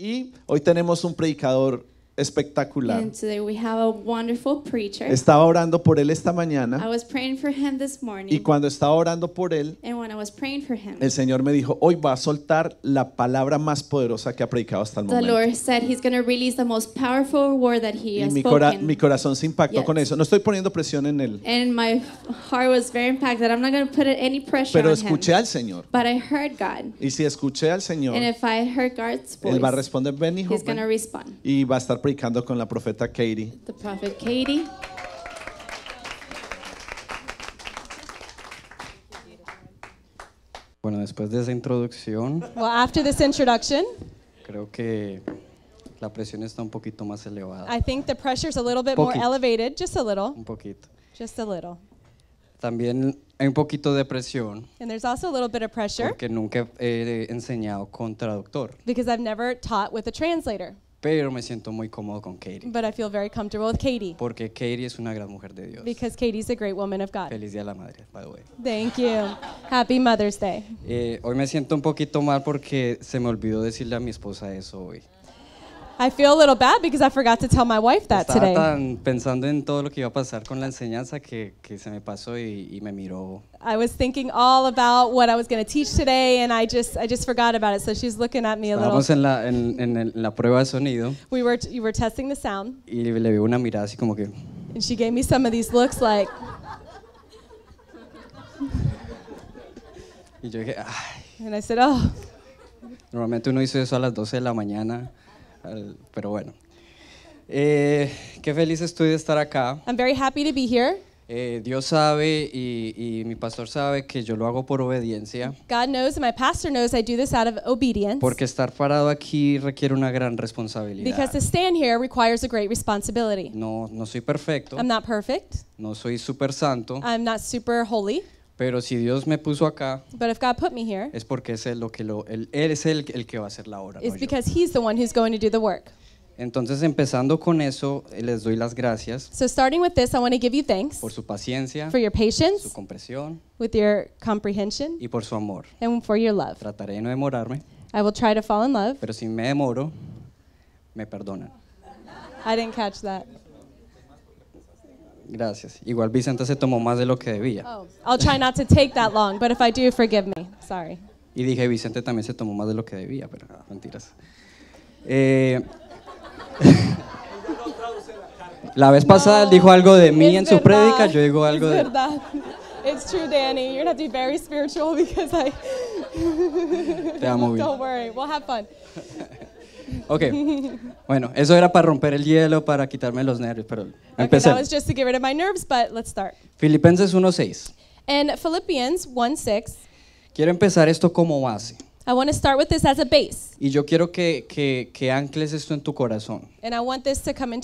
Y hoy tenemos un predicador espectacular. And today we have a wonderful preacher. Estaba orando por él esta mañana. I was praying for him this morning. Y cuando estaba orando por él, And when I was praying for him, el Señor me dijo, hoy va a soltar la palabra más poderosa que ha predicado hasta el momento. the Lord said he's going to release the most powerful word that he y has mi, cora mi corazón se impactó yet. con eso. No estoy poniendo presión en él. And my heart was very impacted. I'm not going to put any pressure Pero on escuché him. al Señor. But I heard God. Y si escuché al Señor, And if I heard God's voice, él va a responder, ven hijo, he's going to respond. y va a estar predicando con la profeta Katie. The prophet Katie. Bueno, después de esa introducción, Well, after this introduction, creo que la presión está un poquito más elevada. I think the pressure is a little bit more elevated, just a little, Un poquito. just a little. También hay un poquito de presión And there's also a little bit of pressure porque nunca he enseñado con traductor. because I've never taught with a translator. Pero me siento muy cómodo con Katie. But I feel very comfortable with Porque Katie es una gran mujer de Dios. Feliz Día de la Madre, by the way. Thank you. Happy Mother's Day. Eh, hoy me siento un poquito mal porque se me olvidó decirle a mi esposa eso hoy. I feel a little bad because I forgot to tell my wife that Estaba today. tan pensando en todo lo que iba a pasar con la enseñanza que, que se me pasó y, y me miró. I was thinking all about what I was going to teach today, and I just I just forgot about it. So she's looking at me a little. en la, en, en la prueba de sonido We were you were testing the sound, y le vi una mirada así como que... and she gave me some of these looks like, Y yo dije, ay, and I said, "Oh, normalmente uno hizo eso a las 12 de la mañana. pero bueno. Eh, qué feliz estoy de estar acá. I'm very happy to be here. Eh, Dios sabe y, y, mi pastor sabe que yo lo hago por obediencia. God knows and my pastor knows I do this out of obedience. Porque estar parado aquí requiere una gran responsabilidad. Because to stand here requires a great responsibility. No, no soy perfecto. I'm not perfect. No soy super santo. I'm not super holy. Pero si Dios me puso acá, But if God put me here, es porque es él, lo que lo, él, él es el, el que va a hacer la obra. no yo. the one going to do the work. Entonces, empezando con eso, eh, les doy las gracias So, starting with this, I want to give you thanks por su paciencia, for your su patience, with your comprehension, y por su amor. and for your love. Trataré de no demorarme, I will try to fall in love. pero si me demoro, me perdonan. I didn't catch that. Gracias. Igual Vicente se tomó más de lo que debía. Oh, I'll try not to take that long, but if I do, forgive me. Sorry. Y dije, Vicente también se tomó más de lo que debía, pero nada, mentiras. Eh, la vez pasada él dijo algo de mí en su prédica, yo digo algo de... Verdad. It's true, Danny. You're gonna to be very spiritual because I... Te amo, Don't worry. We'll have fun. Ok. Bueno, eso era para romper el hielo, para quitarme los nervios, pero empecé Filipenses 1:6. Quiero empezar esto como base. Y yo quiero que, que, ancles esto en tu corazón.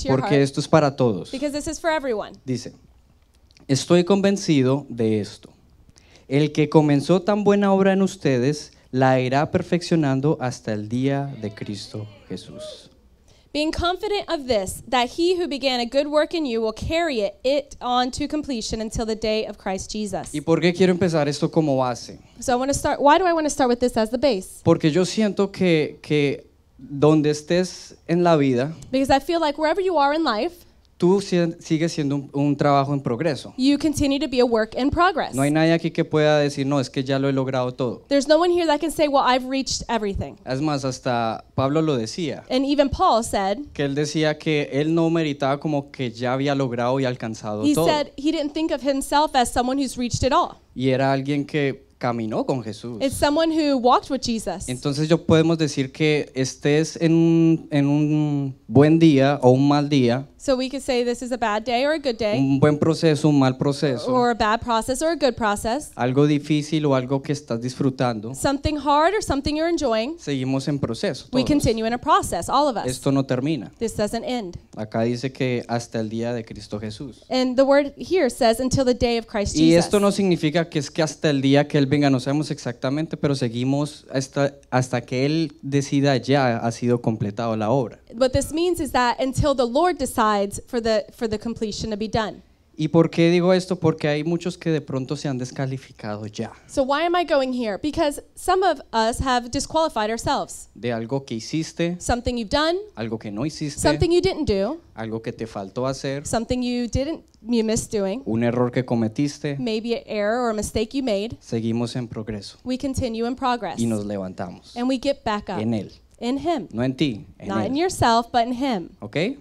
Porque esto es para todos. Dice, estoy convencido de esto. El que comenzó tan buena obra en ustedes la irá perfeccionando hasta el día de Cristo Jesús. Being confident of this, that he who began a good work in you will carry it, it on to completion until the day of Christ Jesus. ¿Y por qué quiero empezar esto como base? So I want to start why do I want to start with this as the base? Porque yo siento que que donde estés en la vida, Because I feel like wherever you are in life, tú sigues siendo un, trabajo en progreso. No hay nadie aquí que pueda decir, no, es que ya lo he logrado todo. Es más, hasta Pablo lo decía. And Paul que él decía que él no meritaba como que ya había logrado y alcanzado todo. Y era alguien que caminó con Jesús. Entonces yo podemos decir que estés en, en un buen día o un mal día. So we could say this is a bad day or a good day. Un buen proceso, un mal proceso. Or a bad process or a good process. Algo difícil o algo que estás disfrutando. Something hard or something you're enjoying. Seguimos en proceso. We continue in a process, all of us. Esto no termina. This doesn't end. Acá dice que hasta el día de Cristo Jesús. And the word here says until the day of Christ Y Jesus. esto no significa que es que hasta el día que Él venga, no sabemos exactamente, pero seguimos hasta, hasta que Él decida ya ha sido completado la obra. What this means is that until the Lord decides provides for the, for the completion to be done. ¿Y por qué digo esto? Porque hay muchos que de pronto se han descalificado ya So why am I going here? Because some of us have disqualified ourselves. de algo que hiciste, Something you've done, algo que no hiciste, something you didn't do, algo que te faltó hacer, something you didn't you missed doing, un error que cometiste. maybe an error or a mistake you made. Seguimos en progreso we continue in progress y nos levantamos and we get back up En él, in him. no en ti, en not in yourself but in him Okay.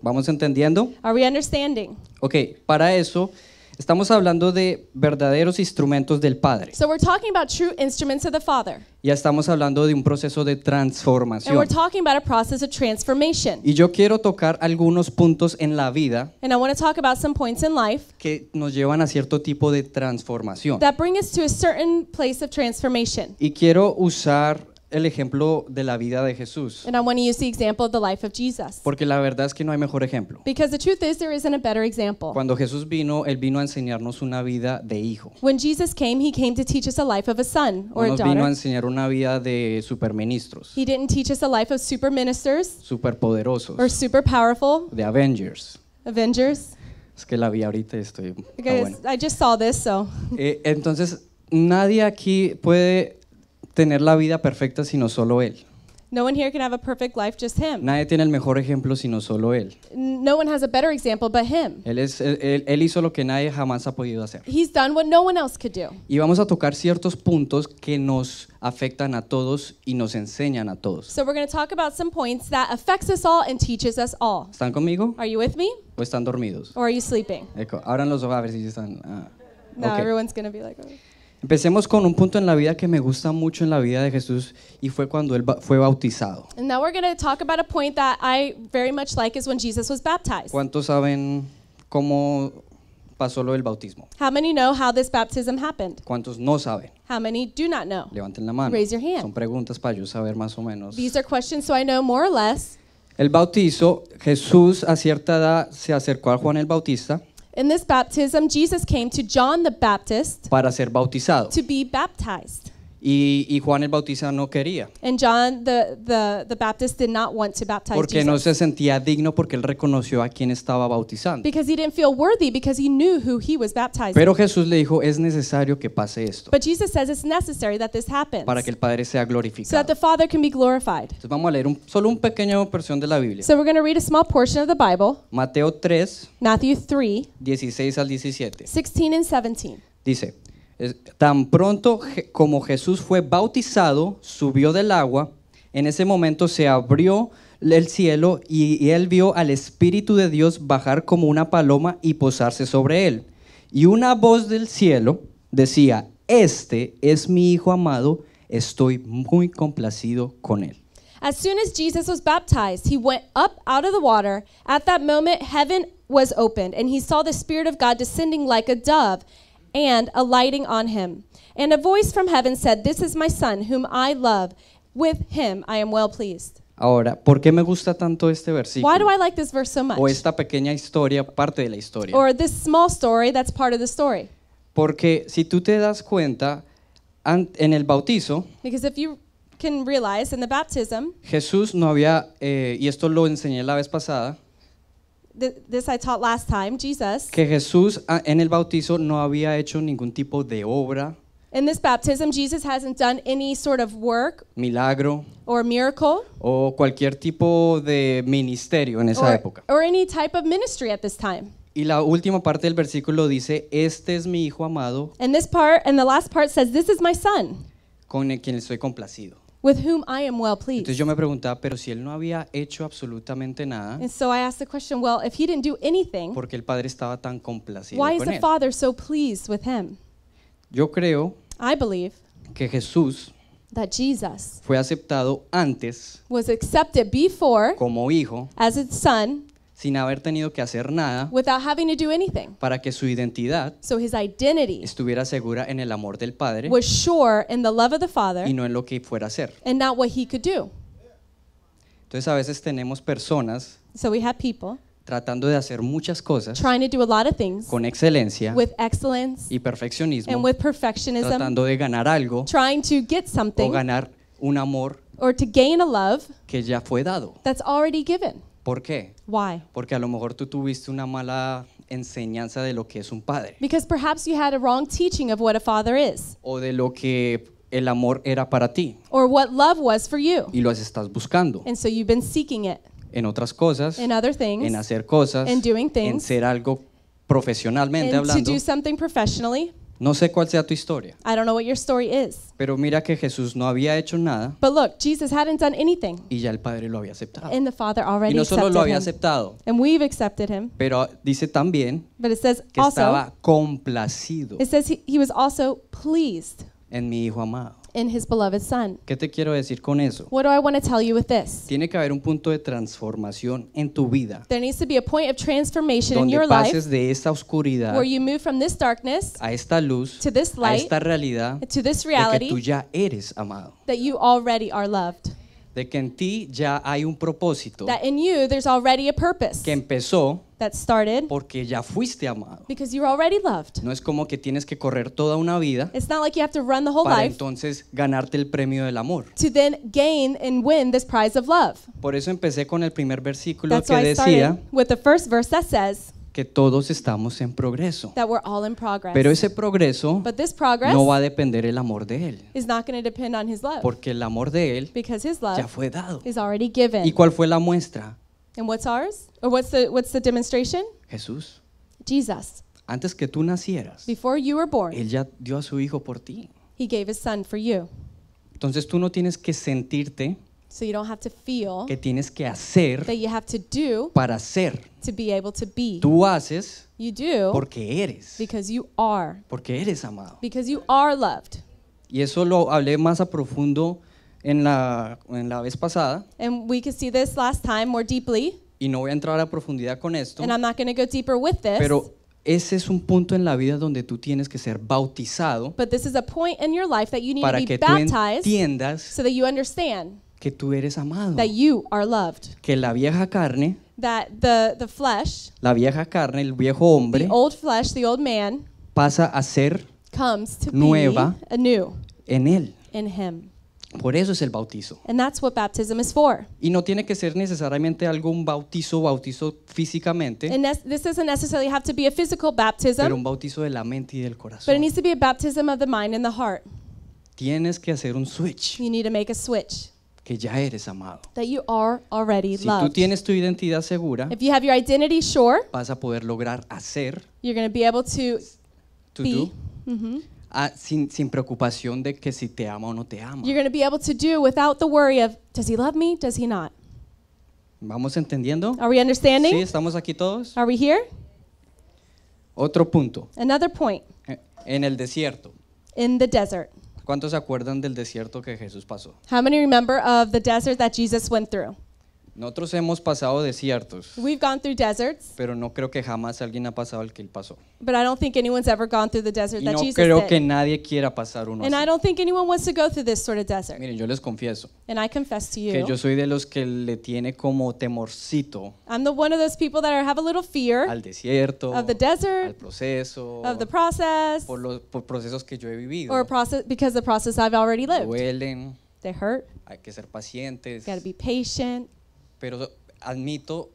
¿Vamos entendiendo? understanding? Ok, para eso estamos hablando de verdaderos instrumentos del Padre. Ya estamos hablando de un proceso de transformación. transformation. Y yo quiero tocar algunos puntos en la vida que nos llevan a cierto tipo de transformación. Y quiero usar el ejemplo de la vida de Jesús. And I want to use the example of the life of Jesus. Porque la verdad es que no hay mejor ejemplo. Because the truth is there isn't a better example. Cuando Jesús vino, él vino a enseñarnos una vida de hijo. When Jesus came, he came to teach us a life of a son or no a daughter. Nos vino a enseñar una vida de superministros. He didn't teach us a life of super ministers. Superpoderosos. Or super powerful. The Avengers. Avengers. Es que la vi ahorita y estoy. Okay, ah, bueno. I just saw this, so. Eh, entonces nadie aquí puede tener la vida perfecta sino solo él. No one here can have a perfect life, just him. Nadie tiene el mejor ejemplo sino solo él. No one has a better example but him. Él, es, él, él hizo lo que nadie jamás ha podido hacer. He's done what no one else could do. Y vamos a tocar ciertos puntos que nos afectan a todos y nos enseñan a todos. So we're going to talk about some points that affects us all and teaches us all. ¿Están conmigo? Are you with me? ¿O están dormidos? Or are you sleeping? Eco, abran los ojos a ver si están. Ah. No, okay. everyone's going to be like. Oh. Empecemos con un punto en la vida que me gusta mucho en la vida de Jesús y fue cuando él fue bautizado. ¿Cuántos saben cómo pasó lo del bautismo? How ¿Cuántos no saben? Levanten la mano. Son preguntas para yo saber más o menos. El bautizo, Jesús a cierta edad se acercó a Juan el Bautista. In this baptism, Jesus came to John the Baptist para ser bautizado. to be baptized. Y, Juan el Bautista no quería. porque no se sentía digno porque él reconoció a quien estaba bautizando. Pero Jesús le dijo, es necesario que pase esto. Para que el Padre sea glorificado. vamos a leer solo un pequeño porción de la Biblia. Mateo 3. Matthew 3. 16 al 17. 17. Dice, Tan pronto como Jesús fue bautizado, subió del agua, en ese momento se abrió el cielo y él vio al Espíritu de Dios bajar como una paloma y posarse sobre él. Y una voz del cielo decía, este es mi Hijo amado, estoy muy complacido con él. As soon as Jesus was baptized, he went up out of the water. At that moment, heaven was opened, and he saw the Spirit of God descending like a dove and alighting on him. And a voice from heaven said, This is my son, whom I love. With him I am well pleased. Ahora, ¿por qué me gusta tanto este versículo? Why do I like this verse so much? O esta pequeña historia, parte de la historia. Or this small story that's part of the story. Porque si tú te das cuenta, en el bautizo, Because if you can realize in the baptism, Jesús no había, eh, y esto lo enseñé la vez pasada, this I taught last time, Jesus. que Jesús ah, en el bautizo no había hecho ningún tipo de obra, In this baptism, Jesus hasn't done any sort of work milagro or miracle o cualquier tipo de ministerio en esa or, época. or any type of ministry at this time. Y la última parte del versículo dice, este es mi hijo amado And this part and the last part says, This is my son, con el quien estoy complacido with whom I am well pleased. Entonces yo me preguntaba, pero si él no había hecho absolutamente nada, And so I asked the question, well, if he didn't do anything, porque el padre estaba tan complacido con él. why is the father so pleased with him? Yo creo I believe que Jesús that Jesus fue aceptado antes was accepted before como hijo as his son sin haber tenido que hacer nada para que su identidad estuviera segura en el amor del Padre y no en lo que fuera a hacer. Entonces a veces tenemos personas tratando de hacer muchas cosas con excelencia y perfeccionismo, tratando de ganar algo o ganar un amor que ya fue dado. ¿Por qué? Why? Porque a lo mejor tú tuviste una mala enseñanza de lo que es un padre Because perhaps you had a wrong teaching of what a father is o de lo que el amor era para ti or what love was for you. y lo estás buscando And so you've been seeking it en otras cosas, in other things, en hacer cosas, in doing things, en ser algo profesionalmente hablando. to do something professionally. No sé cuál sea tu historia. Pero mira que Jesús no había hecho nada anything. y ya el Padre lo había aceptado. Y no solo lo había aceptado, pero dice también que estaba complacido pleased en mi hijo amado. in his beloved son. ¿Qué te quiero decir con eso? What do I want to tell you with this? Tiene que haber un punto de transformación en tu vida. There needs to be a point of transformation in your life pases de esta oscuridad where you move from this darkness a esta luz, to this a light, esta realidad to this de que reality tú ya eres amado. that you already are loved. de que en ti ya hay un propósito que empezó porque ya fuiste amado. No es como que tienes que correr toda una vida para entonces ganarte el premio del amor. Por eso empecé con el primer versículo que decía que todos estamos en progreso. Pero ese progreso no va a depender el amor de Él. Porque el amor de Él ya fue dado. ¿Y cuál fue la muestra? And what's the, Jesús. Antes que tú nacieras, Él ya dio a su Hijo por ti. Entonces tú no tienes que sentirte So you don't have to feel que tienes que hacer you have to do para ser. To be able to be. Tú haces you do porque eres. Because Porque eres amado. Because you are Y eso lo hablé más a profundo en la, en la vez pasada. we see this last time more deeply. Y no voy a entrar a profundidad con esto. And I'm not go deeper with this. Pero ese es un punto en la vida donde tú tienes que ser bautizado. para que entiendas so that you understand que tú eres amado. That you are loved. Que la vieja carne, that the, the flesh, la vieja carne, el viejo hombre, the old flesh, the old man, pasa a ser comes to nueva be anew en él. In him. Por eso es el bautizo. And that's what baptism is for. Y no tiene que ser necesariamente algún bautizo, bautizo físicamente. And this doesn't necessarily have to be a physical baptism. Pero un bautizo de la mente y del corazón. But it needs to be a baptism of the mind and the heart. Tienes que hacer un switch. You need to make a switch que ya eres amado. That you are already Si tú tienes tu identidad segura, If you have your identity sure, vas a poder lograr hacer, you're going to be able to to be. do, mhm. ah, sin, sin preocupación de que si te ama o no te ama. You're going to be able to do without the worry of does he love me? Does he not? ¿Vamos entendiendo? Are we understanding? Sí, estamos aquí todos. Are we here? Otro punto, Another point en el desierto. in the desert. ¿Cuántos se acuerdan del desierto que Jesús pasó? How many remember of the desert that Jesus went through? Nosotros hemos pasado desiertos. We've gone through deserts, Pero no creo que jamás alguien ha pasado el que él pasó. but I don't think anyone's ever gone through the desert Y no creo que nadie quiera pasar uno And I así. don't think anyone wants to go through this sort of desert. Miren, yo les confieso And I confess to que yo soy de los que le tiene como temorcito I'm the one of those people that are, have a little fear al desierto, of the desert. al proceso, of the process, por los por procesos que yo he vivido. or process because the process I've already lived. Duelen, They hurt. hay que ser pacientes, You gotta be patient pero admito,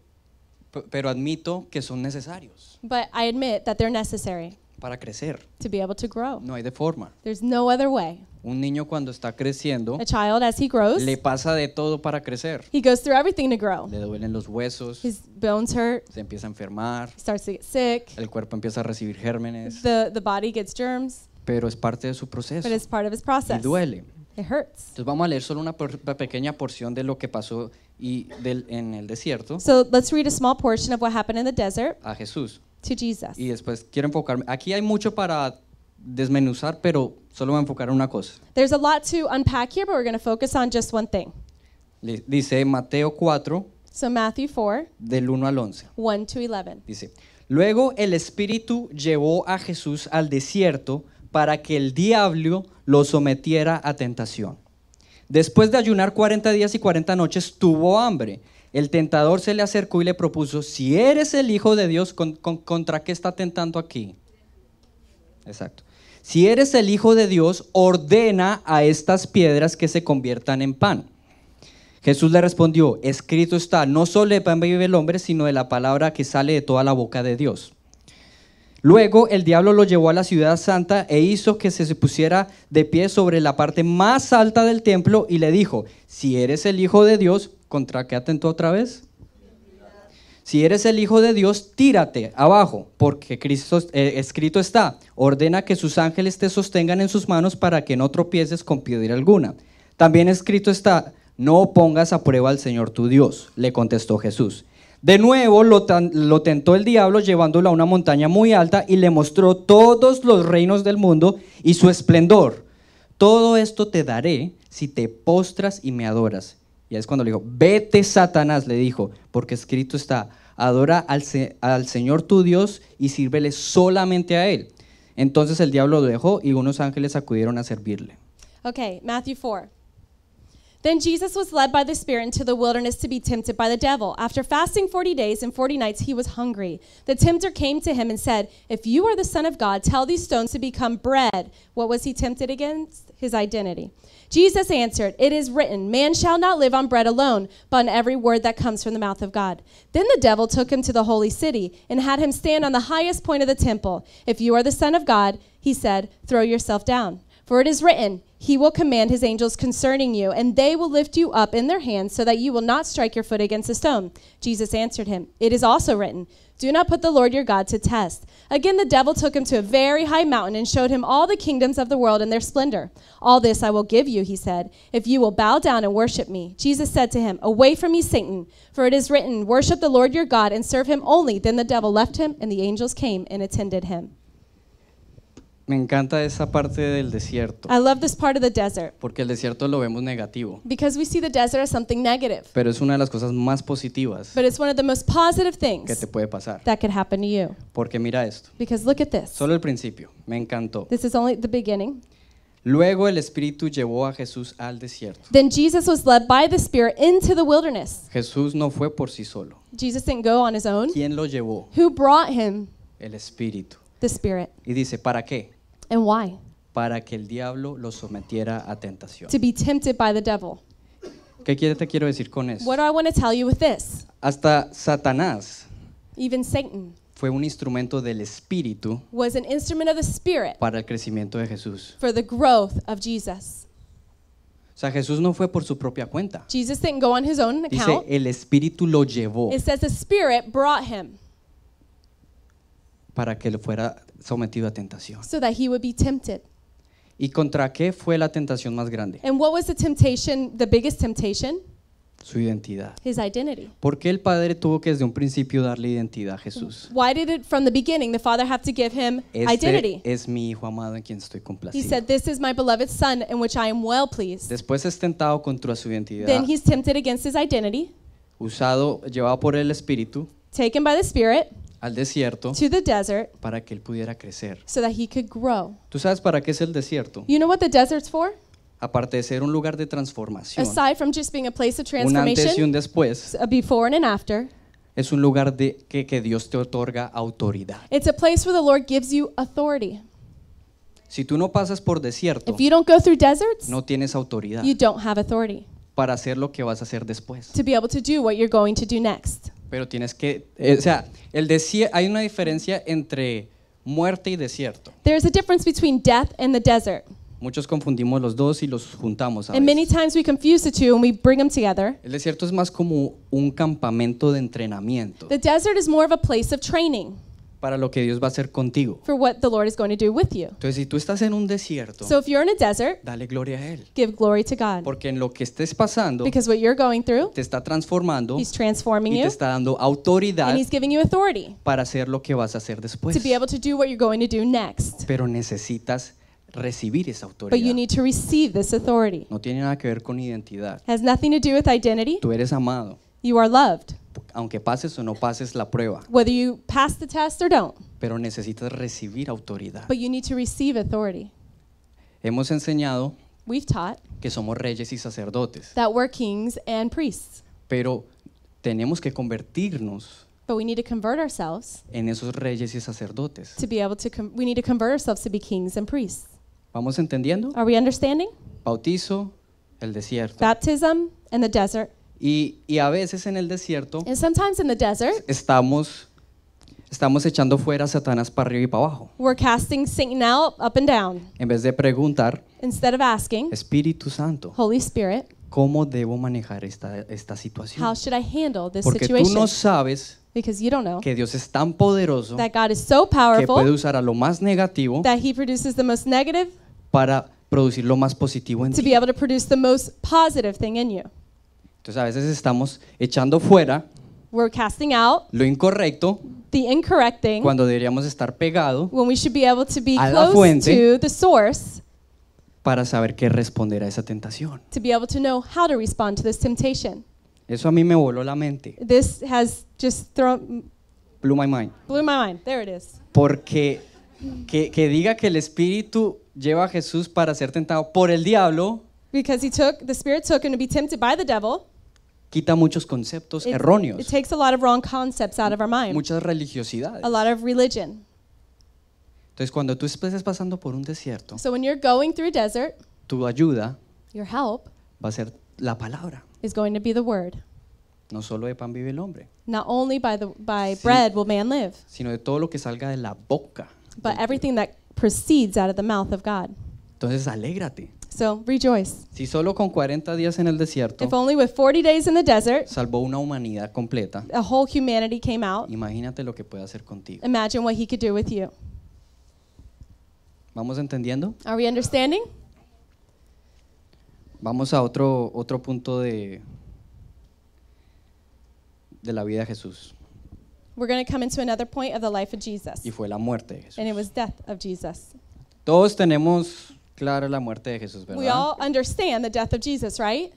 pero admito que son necesarios But I admit that they're necessary para crecer. to be able to grow. No hay de forma. There's no other way. Un niño cuando está creciendo A child, as he grows, le pasa de todo para crecer. he goes through everything to grow. Le duelen los huesos, His bones hurt, se empieza a enfermar, he starts to get sick, el cuerpo empieza a recibir gérmenes, the, the body gets germs, pero es parte de su proceso but it's part of his process. y duele. Entonces vamos a leer solo una, pequeña porción de lo que pasó y del, en el desierto So let's read a small portion of what happened in the desert a Jesús. to Jesus. Y después quiero enfocarme. Aquí hay mucho para desmenuzar, pero solo voy a enfocar en una cosa. There's a lot to unpack here, but we're going to focus on just one thing. Dice Mateo 4, del 1 al 11. 1 to 11. Dice, luego el Espíritu llevó a Jesús al desierto para que el diablo lo sometiera a tentación. Después de ayunar 40 días y 40 noches, tuvo hambre. El tentador se le acercó y le propuso, si eres el Hijo de Dios, ¿con, contra qué está tentando aquí? Exacto. Si eres el Hijo de Dios, ordena a estas piedras que se conviertan en pan. Jesús le respondió, escrito está, no solo de pan vive el hombre, sino de la palabra que sale de toda la boca de Dios. Luego el diablo lo llevó a la ciudad santa e hizo que se pusiera de pie sobre la parte más alta del templo y le dijo, si eres el Hijo de Dios, ¿contra qué atentó otra vez? Si eres el Hijo de Dios, tírate abajo, porque Cristo eh, escrito está, ordena que sus ángeles te sostengan en sus manos para que no tropieces con piedra alguna. También escrito está, no pongas a prueba al Señor tu Dios, le contestó Jesús. De nuevo lo, lo, tentó el diablo llevándolo a una montaña muy alta y le mostró todos los reinos del mundo y su esplendor. Todo esto te daré si te postras y me adoras. Y es cuando le dijo, vete Satanás, le dijo, porque escrito está, adora al, al Señor tu Dios y sírvele solamente a Él. Entonces el diablo lo dejó y unos ángeles acudieron a servirle. Ok, Matthew 4. Then Jesus was led by the Spirit into the wilderness to be tempted by the devil. After fasting 40 days and 40 nights, he was hungry. The tempter came to him and said, If you are the Son of God, tell these stones to become bread. What was he tempted against? His identity. Jesus answered, It is written, Man shall not live on bread alone, but on every word that comes from the mouth of God. Then the devil took him to the holy city and had him stand on the highest point of the temple. If you are the Son of God, he said, Throw yourself down. For it is written, He will command His angels concerning you, and they will lift you up in their hands so that you will not strike your foot against a stone. Jesus answered him, It is also written, Do not put the Lord your God to test. Again, the devil took him to a very high mountain and showed him all the kingdoms of the world and their splendor. All this I will give you, he said, if you will bow down and worship me. Jesus said to him, Away from me, Satan, for it is written, Worship the Lord your God and serve him only. Then the devil left him, and the angels came and attended him. Me encanta esa parte del desierto. Porque el desierto lo vemos negativo. Pero es una de las cosas más positivas. Que te puede pasar. Porque mira esto. Solo el principio. Me encantó. Luego el espíritu llevó a Jesús al desierto. Jesús no fue por sí solo. ¿Quién lo llevó? El espíritu. Y dice, ¿para qué? Para que el diablo lo sometiera a tentación. To be ¿Qué te quiero decir con eso? Hasta Satanás fue un instrumento del espíritu para el crecimiento de Jesús. growth O sea, Jesús no fue por su propia cuenta. Dice, el espíritu lo llevó para que lo fuera sometido a tentación. so that he would be tempted. ¿Y contra qué fue la tentación más grande? And what was the temptation, the biggest temptation? Su identidad. His identity. ¿Por qué el Padre tuvo que desde un principio darle identidad a Jesús? Why did it from the beginning the father have to give him Este identity? es mi hijo amado en quien estoy complacido. He said, "This is my beloved son in which I am well pleased." Después es tentado contra su identidad, Then he's tempted against his identity, usado, llevado por el Espíritu, taken by the spirit, al desierto to the desert para que él pudiera crecer. so that he could grow. ¿Tú sabes para qué es el desierto? You know what the desert's for? Aparte de ser un lugar de transformación, Aside from just being a place of un antes y transformation, un después, a before and an after, es un lugar de, que, que Dios te otorga autoridad. it's a place where the Lord gives you authority. Si tú no pasas por desierto, If you don't go through deserts, no tienes autoridad you don't have authority para hacer lo que vas a hacer después. to be able to do what you're going to do next pero tienes que, eh, o sea, el hay una diferencia entre muerte y desierto. There's a difference between death and the desert. Muchos confundimos los dos y los juntamos. And many times we confuse the two and we bring them together. El desierto es más como un campamento de entrenamiento. The desert is more of a place of training para lo que Dios va a hacer contigo. Entonces, si tú estás en un desierto, dale gloria a Él. Porque en lo que estés pasando, te está transformando y te está dando autoridad para hacer lo que vas a hacer después. Pero necesitas recibir esa autoridad. No tiene nada que ver con identidad. Tú eres amado. You are loved. Aunque pases o no pases la prueba. Whether you pass the test or don't. Pero necesitas recibir autoridad. But you need to receive authority. Hemos enseñado We've taught que somos reyes y sacerdotes. That we're kings and priests. Pero tenemos que convertirnos But we need to convert ourselves en esos reyes y sacerdotes. To be able to we need to convert ourselves to be kings and priests. ¿Vamos entendiendo? Are we understanding? Bautizo, el desierto. Baptism and the desert. Y, a veces en el desierto estamos, estamos echando fuera a Satanás para arriba y para abajo. we're casting up and down. En vez de preguntar, Espíritu Santo, Holy Spirit, ¿cómo debo manejar esta, esta situación? Porque tú no sabes que Dios es tan poderoso que puede usar a lo más negativo para producir lo más positivo en ti. Entonces a veces estamos echando fuera We're casting out lo incorrecto the incorrect thing cuando deberíamos estar pegado when we should be able to be a la close fuente. to the source para saber qué responder a esa tentación. to be able to know how to respond to this temptation. Eso a mí me voló la mente. This has just thrown Blew my mind. blew my mind. There it is. Porque que, que diga que el Espíritu lleva a Jesús para ser tentado por el diablo Because he took the spirit took him to be tempted by the devil quita muchos conceptos erróneos. Muchas religiosidades. Entonces cuando tú estés pasando por un desierto, tu ayuda va a ser la palabra. No solo de pan vive el hombre. Sino de todo lo que salga de la boca. Entonces alégrate. So rejoice. Si solo con 40 días en el desierto, If only with 40 days in the desert, salvó una humanidad completa. a whole humanity came out. Imagínate lo que puede hacer contigo. Imagine what he could do with you. ¿Vamos entendiendo? Are we understanding? Vamos a otro, otro punto de, de la vida de Jesús. We're going to come into another point of the life of Jesus. Y fue la muerte de Jesús. And it was death of Jesus. Todos tenemos clara la muerte de Jesús, We ¿verdad? all understand the death of Jesus, right?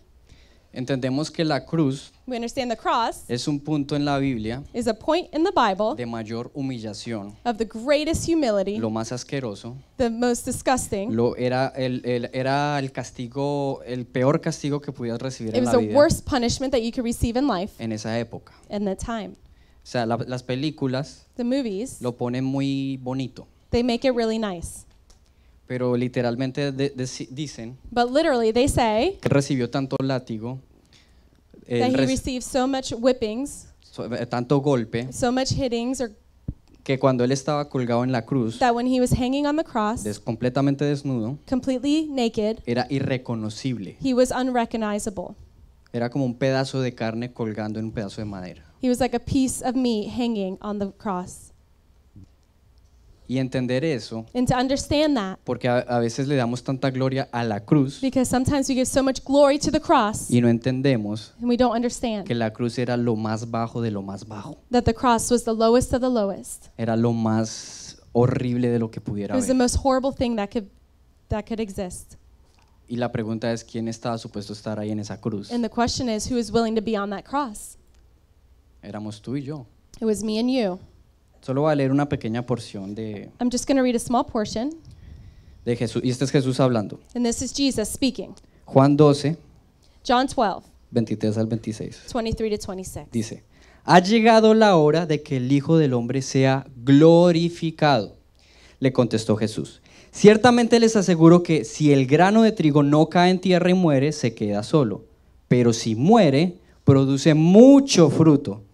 Entendemos que la cruz We understand the cross es un punto en la Biblia is a point in the Bible de mayor humillación. of the greatest humility, Lo más asqueroso the most disgusting. lo era el, el- era el castigo, el peor castigo que pudieras recibir It en was the worst punishment that you could receive in life en esa época. in that time. O sea, la- las películas The movies, lo ponen muy bonito. they make it really nice. Pero literalmente dicen que recibió tanto látigo, so much eh, tanto golpe, que cuando él estaba colgado en la cruz, completamente desnudo, era irreconocible. Era como un pedazo de carne colgando en un pedazo de madera. Y entender eso. Porque a, veces le damos tanta gloria a la cruz. Y no entendemos. Que la cruz era lo más bajo de lo más bajo. Era lo más horrible de lo que pudiera haber. horrible thing that could Y la pregunta es quién estaba supuesto estar ahí en esa cruz. Éramos tú y yo. Solo voy a leer una pequeña porción de, de Jesús. Y este es Jesús hablando. Juan 12, John 12, 23 al 26. Dice, ha llegado la hora de que el Hijo del Hombre sea glorificado. Le contestó Jesús, ciertamente les aseguro que si el grano de trigo no cae en tierra y muere, se queda solo, pero si muere, produce mucho fruto.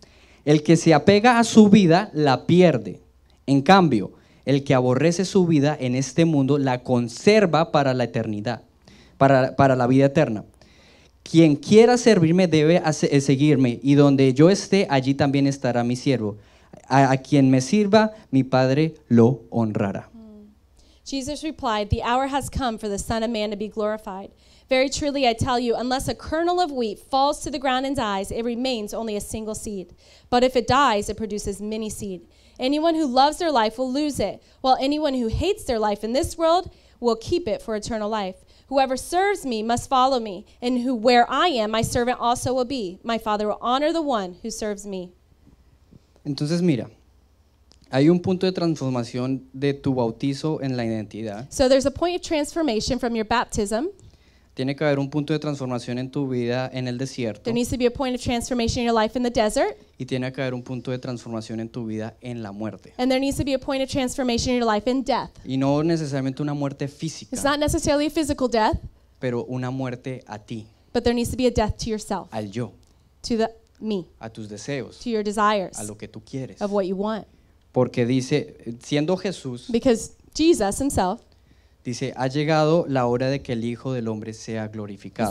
El que se apega a su vida la pierde. En cambio, el que aborrece su vida en este mundo la conserva para la eternidad, para, la vida eterna. Quien quiera servirme debe eh, seguirme, y donde yo esté, allí también estará mi siervo. A, quien me sirva, mi Padre lo honrará. Mm. Jesus replied, The hour has come for the Son of Man to be glorified. Very truly, I tell you, unless a kernel of wheat falls to the ground and dies, it remains only a single seed. But if it dies, it produces many seed. Anyone who loves their life will lose it, while anyone who hates their life in this world will keep it for eternal life. Whoever serves me must follow me, and who where I am, my servant also will be. My Father will honor the one who serves me. Entonces mira, hay un punto de transformación de tu bautizo en la identidad. So there's a point of transformation from your baptism Tiene que haber un punto de transformación en tu vida en el desierto. There needs to be a point of transformation in your life in the desert. Y tiene que haber un punto de transformación en tu vida en la muerte. And there needs to be a point of transformation in your life in death. Y no necesariamente una muerte física. It's not necessarily a physical death. Pero una muerte a ti. But there needs to be a death to yourself. Al yo. To the me. A tus deseos. To your desires. A lo que tú quieres. Of what you want. Porque dice, siendo Jesús. Because Jesus himself. Dice, ha llegado la hora de que el Hijo del Hombre sea glorificado.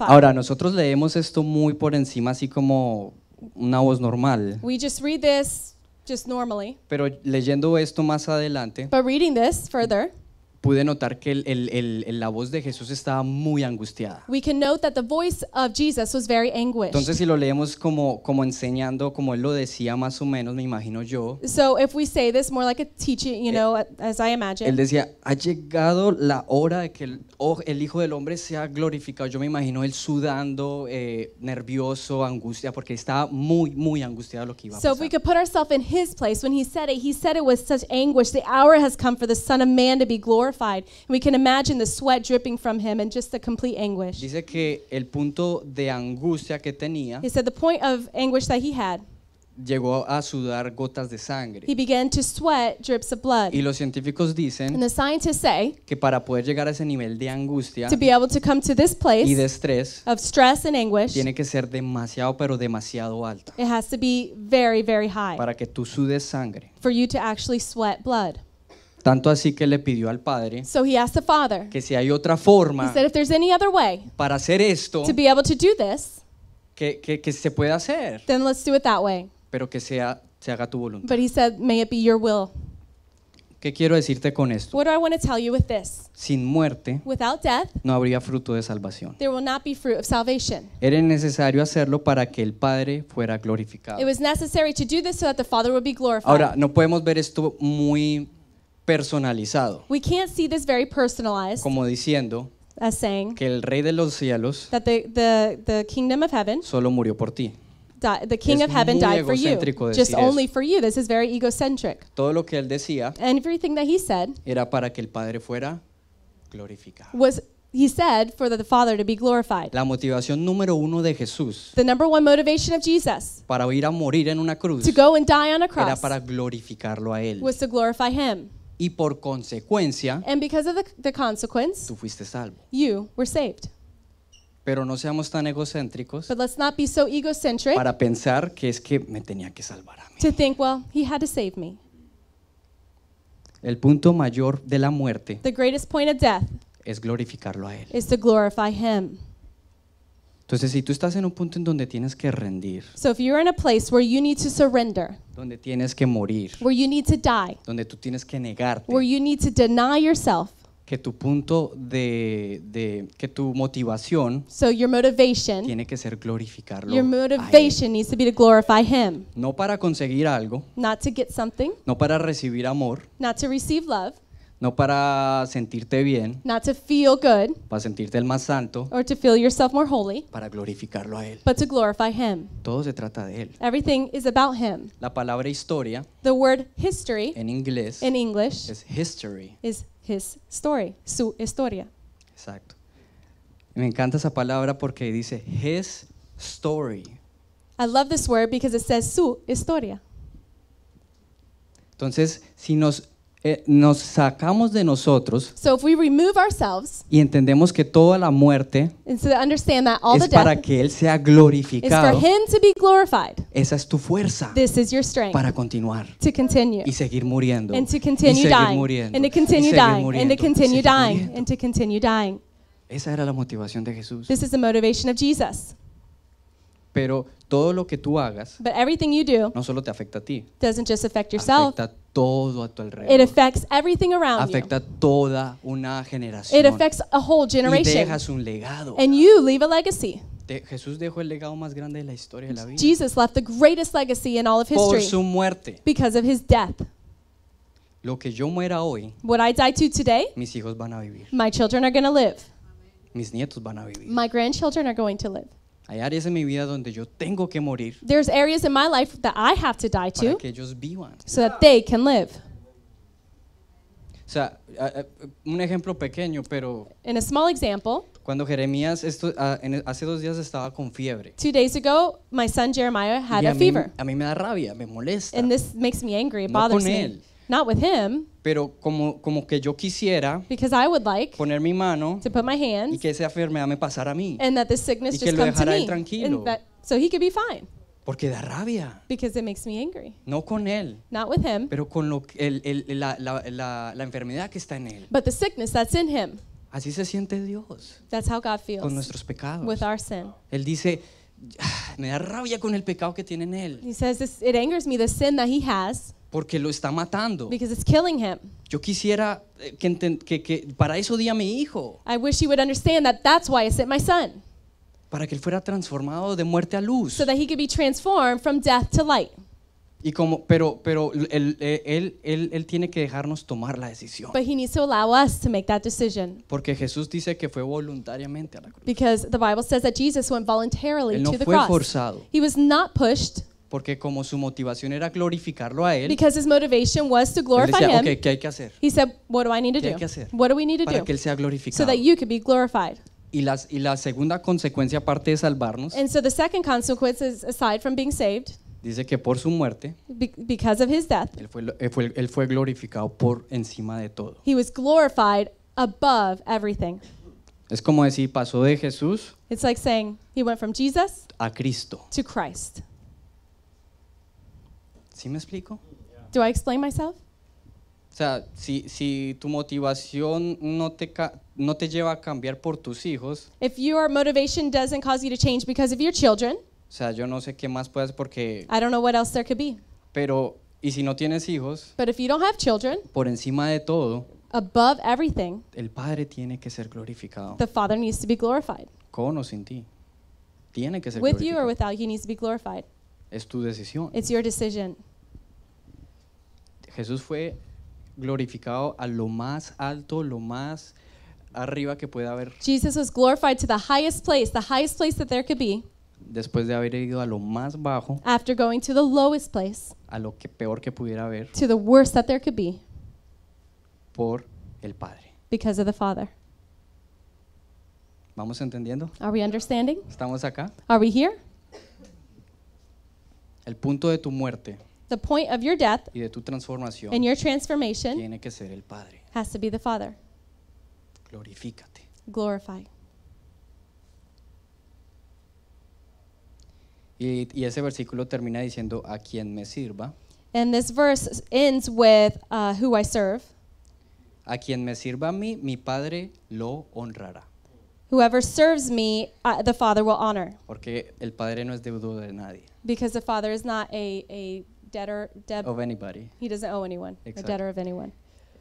Ahora, nosotros leemos esto muy por encima, así como una voz normal. Pero leyendo esto más adelante, But reading this further, pude notar que el, el, el, la voz de Jesús estaba muy angustiada. We can note that the voice of Jesus was very anguished. Entonces si lo leemos como, como enseñando, como él lo decía más o menos, me imagino yo. So if we say this more like a teaching, you eh, know, as I imagine. Él decía, ha llegado la hora de que el, oh, el Hijo del Hombre sea glorificado. Yo me imagino él sudando, eh, nervioso, angustia, porque estaba muy, muy angustiado lo que iba a pasar. So if we could put ourselves in his place, when he said it, he said it with such anguish, the hour has come for the Son of Man to be glorified. And we can imagine the sweat dripping from him and just the complete anguish. Dice que el punto de angustia que tenía He said the point of anguish that he had, llegó a sudar gotas de sangre. he began to sweat drips of blood. Y los científicos And the scientists say que para poder llegar a ese nivel de angustia to be able to come to this y de place estrés of stress and anguish, tiene que ser demasiado pero demasiado it has to be very, very high para que tú sudes sangre for you to actually sweat blood. Tanto así que le pidió al padre que si hay otra forma para hacer esto, que, que- se pueda hacer, pero que sea, se haga tu voluntad. ¿Qué quiero decirte con esto? Sin muerte no habría fruto de salvación. Era necesario hacerlo para que el Padre fuera glorificado. Ahora, no podemos ver esto muy personalizado. Como diciendo que el rey de los cielos solo murió por ti. king Es of heaven died Just for you. This is very egocentric. Todo lo que él decía era para que el Padre fuera glorificado. La motivación número uno de Jesús para ir a morir en una cruz era para glorificarlo a él y por consecuencia tú fuiste salvo. Pero no seamos tan egocéntricos para pensar que es que me tenía que salvar a mí. El punto mayor de la muerte es glorificarlo a Él. Entonces, si tú estás en un punto en donde tienes que rendir, So if you're in a place where you need to surrender, donde tienes que morir, where you need to die, donde tú tienes que negarte, where you need to deny yourself, que tu punto de, de- que tu motivación so your motivation, tiene que ser glorificarlo. your a Él. motivation needs to be to glorify Him, No para conseguir algo, not to get something, no para recibir amor, not to receive love, no para sentirte bien. Not to feel good. Para sentirte el más santo. Or to feel yourself more holy. Para glorificarlo a él. But to glorify him. Todo se trata de él. Everything is about him. La palabra historia. The word history. En inglés. In English. Es history. Is his story. Su historia. Exacto. Me encanta esa palabra porque dice his story. I love this word because it says su historia. Entonces, si nos eh, nos sacamos de nosotros y entendemos que toda la muerte es para que Él sea glorificado, esa es tu fuerza para continuar y seguir muriendo y seguir muriendo seguir muriendo, Esa era la motivación de Jesús. Jesus. Pero todo lo que tú hagas no solo te afecta a ti, afecta todo a tu It affects everything around you. Afecta toda una generación. y dejas un legado. And Jesús dejó el legado más grande de la historia de la vida. Jesus left the greatest legacy in all of Por su muerte. because of his death. Lo que yo muera hoy, mis hijos van a vivir. children are Mis nietos van a vivir. My grandchildren are going to live. Hay áreas en mi vida donde yo tengo que morir. There's areas in my life that I have to die para que ellos vivan. so that they can live. O sea, un ejemplo pequeño, pero In a small example, cuando Jeremías esto- hace dos días estaba con fiebre. two days ago, my son Jeremiah had a a mí, fever. a mí me da rabia, me molesta. And this makes me angry, it No bothers con me. él, Not with him. Pero como, como que yo quisiera Because I would like poner mi mano to put my hand y que esa enfermedad me pasara a mí. And that the sickness y que just lo come dejara él tranquilo. And that, so he could be fine. Porque da rabia. Because it makes me angry. No con él, Not with him, pero con lo, el- el- la, la- la- la enfermedad que está en él. but the sickness that's in him. Así se siente Dios That's how God feels con nuestros pecados. with our sin. Él dice, ah, me da rabia con el pecado que tiene en él. He says, this, It angers me, the sin that he has porque lo está matando. Because it's killing him. Yo quisiera eh, que, que, que para eso di a mi hijo. I wish he would understand that that's why I sent my son. Para que él fuera transformado de muerte a luz. So that he could be transformed from death to light. Y como, pero, pero él, eh, él, él, él, tiene que dejarnos tomar la decisión. But he needs to allow us to make that decision. Porque Jesús dice que fue voluntariamente a la cruz. Because the Bible says that Jesus went voluntarily él no to the fue Forzado. He was not pushed. Porque como su motivación era glorificarlo a él. Because his motivation was to él glorify decía, him. okay, ¿qué hay que hacer? He said, what do I need to ¿Qué hay do? que hacer? What do we need to Para que do? él sea So that you could be glorified. y, y la segunda consecuencia, aparte de salvarnos, And so the second consequence is aside from being saved, dice que por su muerte, be- because of his death, él fue, él fue- él fue glorificado por encima de todo. he was glorified above everything. Es como decir, pasó de Jesús It's like saying he went from Jesus a Cristo. to Christ. ¿Sí me explico? Do I explain myself? O sea, si, si tu motivación no te, no te lleva a cambiar por tus hijos, If your motivation doesn't cause you to change because of your children, o sea, yo no sé qué más puedas porque, I don't know what else there could be. pero, y si no tienes hijos, But if you don't have children, por encima de todo, above everything, el Padre tiene que ser glorificado, the Father needs to be glorified. con o sin ti. Tiene que ser With you or without, He needs to be glorified. Es tu decisión. It's your decision. Jesús fue glorificado a lo más alto, lo más arriba que pueda haber. Jesus was glorified to the highest place, the highest place that there could be. Después de haber ido a lo más bajo, After going to the lowest place, a lo que peor que pudiera haber, to the worst that there could be, por el Padre. Because of the Father. ¿Vamos entendiendo? Are we understanding? ¿Estamos acá? Are we here? El punto de tu muerte the point of your death y de tu transformación and your transformation tiene que ser el Padre. has to be the Father. Glorifícate. Glorify. Y, ese versículo termina diciendo a quien me sirva. And this verse ends with uh, who I serve. A quien me sirva a mí, mi Padre lo honrará. Whoever serves me, uh, the Father will honor. Porque el Padre no es deudor de nadie. Because the Father is not a, a debtor, deb of anybody. He doesn't owe anyone. Exactly. A debtor of anyone.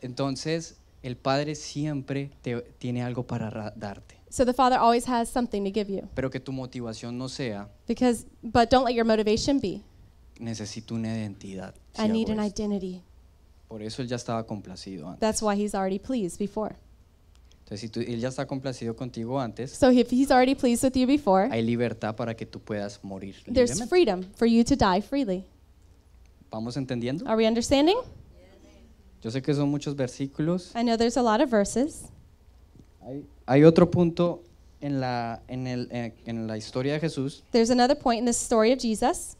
Entonces, el Padre siempre te, tiene algo para darte. So the Father always has something to give you. Pero que tu motivación no sea. Because, but don't let your motivation be. Necesito una identidad. Si I need an esto. identity. Por eso él ya estaba complacido antes. That's why he's already pleased before. Entonces, si tú, él ya está complacido contigo antes, so if he's already pleased with you before, hay libertad para que tú puedas morir. There's libremente. freedom for you to die freely. ¿Vamos entendiendo? Are we understanding? Yo sé que son muchos versículos. I know there's a lot of verses. Hay, hay otro punto en la, en, el, eh, en, la historia de Jesús. There's another point in the story of Jesus.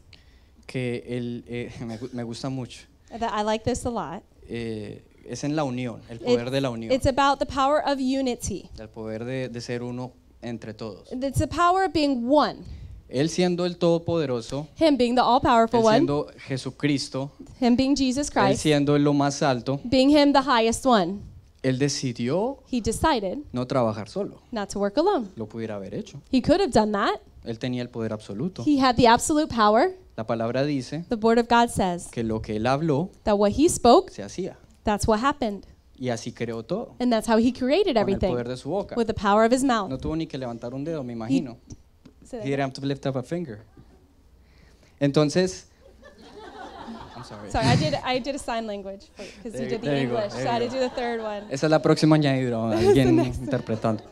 Que el, eh, me, me, gusta mucho. That I like this a lot. Eh, es en la unión, el poder de la unión. It's about the power of unity. El poder de, de ser uno entre todos. It's the power of being one. Él siendo el todopoderoso, him being the one, siendo Jesucristo, being siendo lo más alto, him the highest one, él decidió he decided no trabajar solo. not Lo pudiera haber hecho. He Él tenía el poder absoluto. the absolute power. La palabra dice que lo que él habló se hacía y así creó todo. con el poder de su boca. No tuvo ni que levantar un dedo, me imagino. You didn't have to lift up a finger. Entonces, I'm sorry. Sorry, I did, I did a sign language because you, did the English, so I had to do the third one. Esa es la próxima añadidura, alguien interpretando.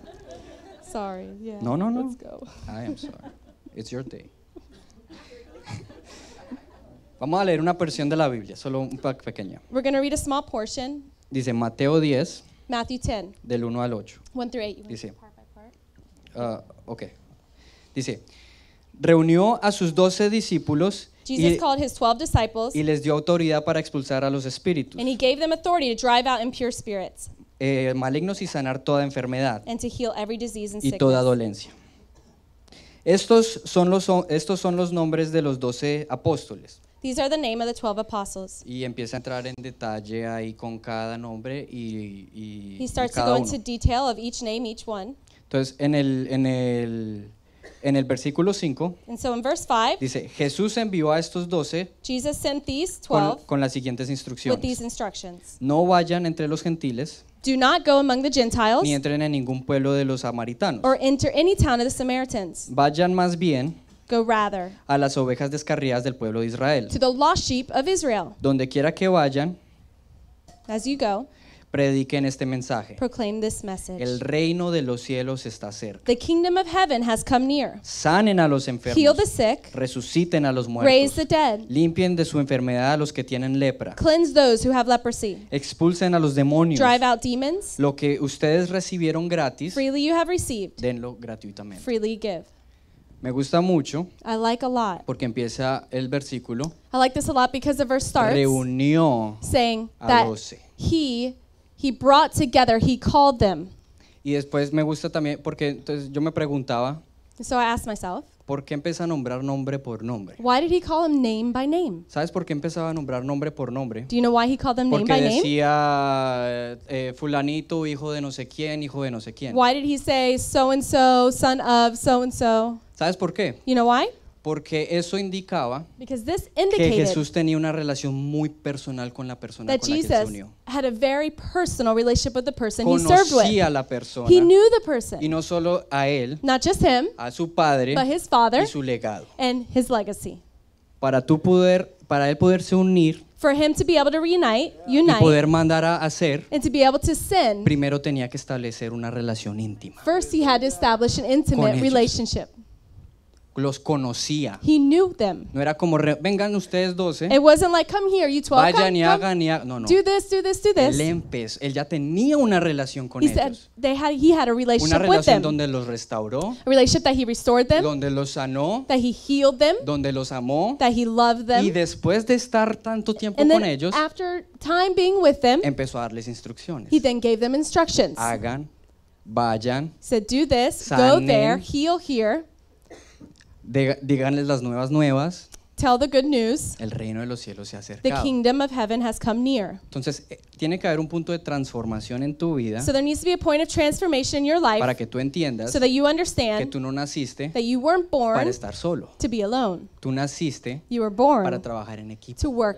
Sorry, yeah. No, no, no. Let's go. I am sorry. It's your day. Vamos a leer una porción de la Biblia, solo un pack pequeño. We're going to read a small portion. Dice Mateo 10. Matthew 10. Del 1 al 8. 1 through 8. Dice. Uh, okay. Dice, reunió a sus doce discípulos y, les dio autoridad para expulsar a los espíritus eh, malignos y sanar toda enfermedad y toda dolencia. Estos son, los, estos son los nombres de los doce apóstoles. Y empieza a entrar en detalle ahí con cada nombre y, y, cada uno. Entonces, en el, en el en el versículo 5 dice, Jesús envió a estos 12 con, las siguientes instrucciones. No vayan entre los gentiles. ni entren en ningún pueblo de los samaritanos. Vayan más bien a las ovejas descarriadas del pueblo de Israel. Donde quiera que vayan, As prediquen este mensaje. Proclaim this message. El reino de los cielos está cerca. The kingdom of heaven has come near. Sanen a los enfermos. Heal the sick. Resuciten a los muertos. Raise the dead. Limpien de su enfermedad a los que tienen lepra. Cleanse those who have leprosy. Expulsen a los demonios. Drive out demons. Lo que ustedes recibieron gratis, Freely you have received. denlo gratuitamente. Freely give. Me gusta mucho I like a lot. porque empieza el versículo. I like this a lot because the verse starts reunió saying a that 12. he He brought together, he called them. Y después me gusta también, porque entonces yo me preguntaba, So I asked myself, ¿por qué empieza a nombrar nombre por nombre? why did he call them name by name? ¿Sabes por qué empezaba a nombrar nombre por nombre? Do you know why he called them name Porque by name? decía eh, eh, fulanito, hijo de no sé quién, hijo de no sé quién. Why did he say so and so, son of so and so? ¿Sabes por qué? You know why? Porque eso indicaba que Jesús tenía una relación muy personal con la persona con la que se unió. Had a very Conocía a la persona. He knew the person. Y no solo a él, a su padre but his y su legado. Para poder, para él poderse unir poder mandar a hacer, primero tenía que establecer una relación íntima los conocía. He knew them. No era como re, vengan ustedes 12. It wasn't like come here you 12. Vayan come, y hagan y ha no no. Do this, do this, do this. Él empezó, él ya tenía una relación con he ellos. Said they had, he had a relationship una relación with them. donde los restauró. A relationship that he restored them. Donde los sanó. That he healed them. Donde los amó. That he loved them. Y después de estar tanto tiempo And con then ellos, after time being with them, empezó a darles instrucciones. He then gave them instructions. Hagan, vayan. He said do this, sanen, go there, heal here. De, díganles las nuevas nuevas. El reino de los cielos se ha Entonces, eh, tiene que haber un punto de transformación en tu vida para que tú entiendas que tú no naciste para estar solo. Tú naciste para trabajar en equipo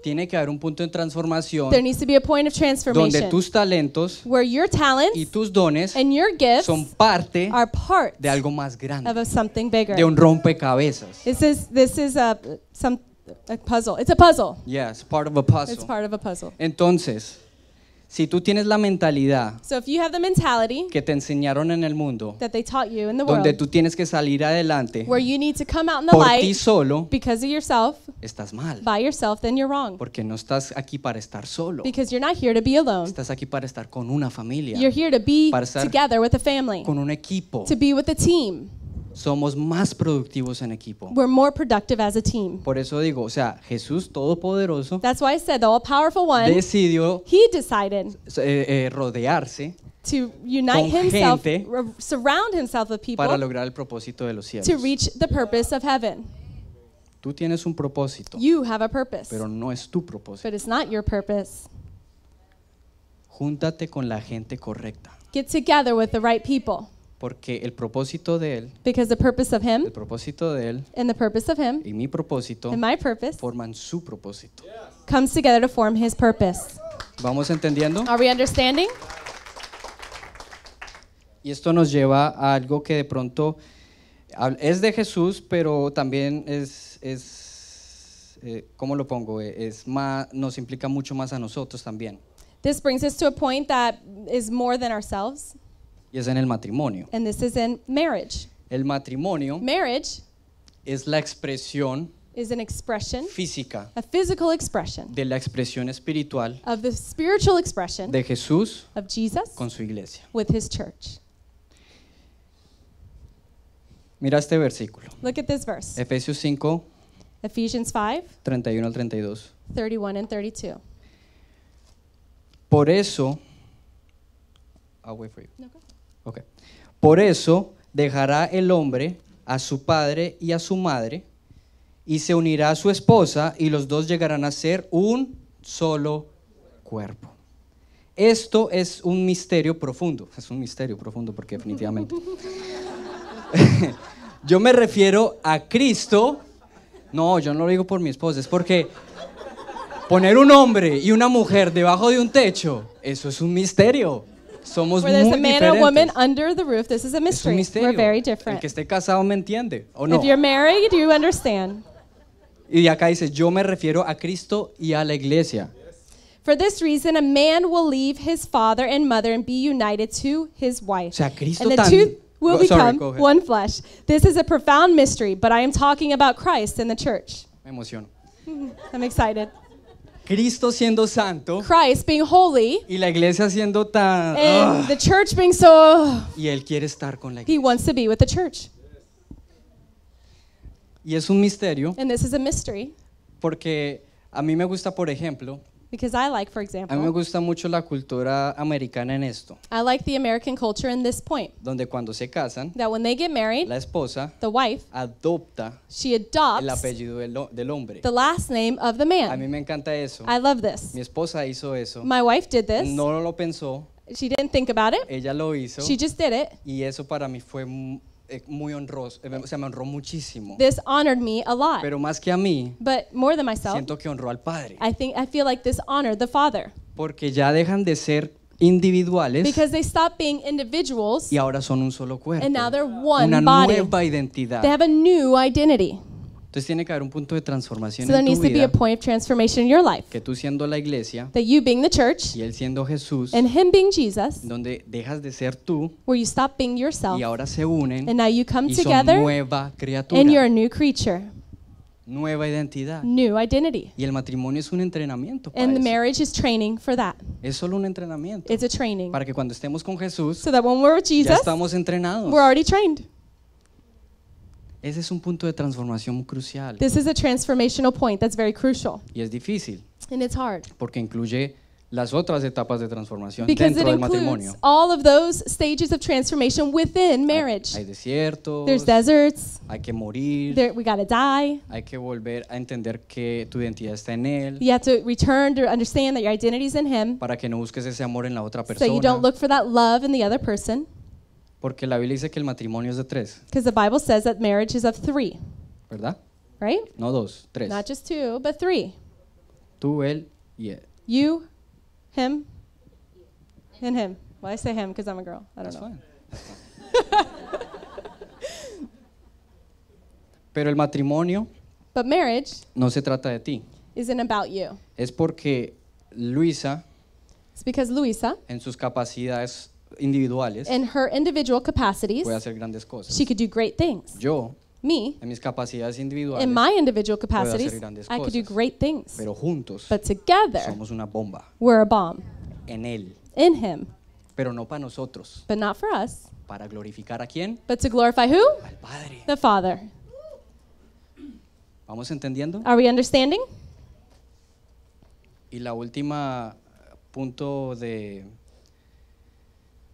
tiene que haber un punto de transformación There needs to be a point of donde tus talentos where your y tus dones and your gifts son parte are part de algo más grande, of something bigger. de un rompecabezas. This is this is a some a puzzle. It's a puzzle. Yes, part of a puzzle. It's part of a puzzle. Entonces, si tú tienes la mentalidad so if you have the mentality que te enseñaron en el mundo, that they taught you in the world, donde tú tienes que salir adelante where you need to come out in the por light ti solo, because of yourself, estás mal. By yourself, then you're wrong. Porque no estás aquí para estar solo. Because you're not here to be alone. Estás aquí para estar con una familia. You're here to be para estar together with a family. Con un equipo. To be with a team somos más productivos en equipo. We're more productive as a team. Por eso digo, o sea, Jesús todopoderoso That's decidió he decided eh, eh, rodearse to unite con himself, gente surround himself with people para lograr el propósito de los cielos. to reach the purpose of heaven. Tú tienes un propósito, You pero no es tu propósito. but it's not your purpose. Júntate con la gente correcta. Get together with the right people. Porque el propósito de él, el propósito de él and the purpose of him y mi propósito forman su propósito. comes together to form his purpose. ¿Vamos entendiendo? Are we understanding? Y esto nos lleva a algo que de pronto es de Jesús, pero también es, es eh, ¿cómo lo pongo? Eh, es más, nos implica mucho más a nosotros también. This brings us to a point that is more than ourselves. Y es en el matrimonio. And this is in marriage. El matrimonio marriage es la expresión is an expression, física, a physical expression de la expresión espiritual of the spiritual expression de Jesús of Jesus con su iglesia. With his church. Mira este versículo. Look at this verse. Efesios 5 Ephesians 5 31 al 32. 31 and 32. Por eso I'll wait for you. No, por eso dejará el hombre a su padre y a su madre y se unirá a su esposa y los dos llegarán a ser un solo cuerpo. Esto es un misterio profundo, es un misterio profundo porque definitivamente. yo me refiero a Cristo, no, yo no lo digo por mi esposa, es porque poner un hombre y una mujer debajo de un techo, eso es un misterio. Somos Where there's muy a man or a woman under the roof, this is a Es un mystery. We're very El different. que esté casado me entiende, ¿o no? If you're married, you understand. Y acá dice, yo me refiero a Cristo y a la iglesia. For this reason, a man will leave his father and mother and be united to his O wife. sea, Cristo And the tan- two will Go- become go one flesh. This is a profound mystery, but I am talking about Christ and the church. Me emociono. I'm excited. Cristo siendo santo Christ being holy y la iglesia siendo tan and the church being so y él quiere estar con la iglesia be with the church. y es un misterio And this is a mystery porque a mí me gusta por ejemplo Because I like, for example, A mí me gusta mucho la cultura americana en esto, I like the American culture in this point donde cuando se casan, that when they get married, la esposa the wife, adopta she el apellido del, del hombre. the last name of the man. A mí me encanta eso. I love this. Mi esposa hizo eso. My wife did this. No lo pensó, She didn't think about it, ella lo hizo she just did it. y eso para mí fue eh, muy honroso, eh, me honró muchísimo. This honored me a lot. Pero más que a mí, siento que honró al Padre. Porque ya dejan de ser individuales individuals, y ahora son un solo cuerpo. una nueva identidad. Entonces tiene que haber un punto de transformación so there en tu needs to be a vida point of transformation in your life. que tú siendo la iglesia That you being the church y él siendo Jesús, and him being Jesus, donde dejas de ser tú where you stop being yourself y ahora se unen and now you come y son together nueva criatura, and you're a new creature. nueva identidad. New identity. Y el matrimonio es un entrenamiento para And the marriage is training for that. Es solo un entrenamiento It's a training. para que cuando estemos con Jesús So that when we're with ya estamos entrenados. we're already trained. Ese es un punto de transformación crucial. This is a transformational point that's very crucial. Y es difícil. And it's hard. Porque incluye las otras etapas de transformación dentro del matrimonio. All of those stages of transformation within marriage. Hay, hay desiertos. There's deserts. Hay que morir. There, we gotta die. Hay que volver a entender que tu identidad está en él. You have to return to understand that your identity is in him. Para que no busques ese amor en la otra persona. So you don't look for that love in the other person. Porque la Biblia dice que el matrimonio es de tres, because the Bible says that marriage is of three, ¿verdad? right? No dos, tres. Not just two, but three. Tú, él y él. You, him, and him. Well, I say him because I'm a girl. I don't That's know. fine. Pero el matrimonio But marriage no se trata de ti. isn't about you. Es porque Luisa, It's because Luisa, en sus capacidades individuales, in her individual capacities, she could do great things. Yo, me, en mis capacidades individuales, in my individual capacities, I could do great things. Pero juntos somos una bomba we're a bomb en Él, in Him, pero no para nosotros, but not for us, para glorificar a quién? but to glorify who? Al Padre. The Father. ¿Vamos entendiendo? Are we understanding? Y la última eh, punto de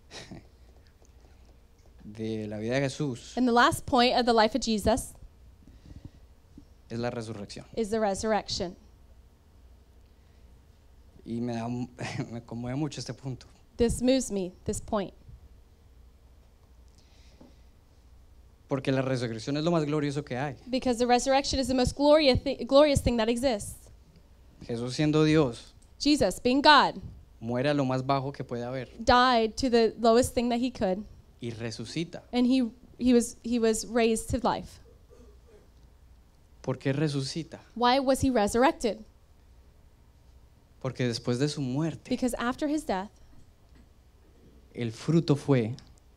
de la vida de Jesús And the last point of the life of Jesus es la resurrección. is the resurrection. Y me, da, me conmueve mucho este punto. This moves me, this point, Porque la resurrección es lo más glorioso que hay. because the resurrection is the most glorious, glorious thing that exists. Jesús siendo Dios, Jesus being God muera lo más bajo que puede haber died to the lowest thing that he could, y resucita. and he, was, raised to life. ¿Por qué resucita? Why was he resurrected? Porque después de su muerte, after death, el fruto fue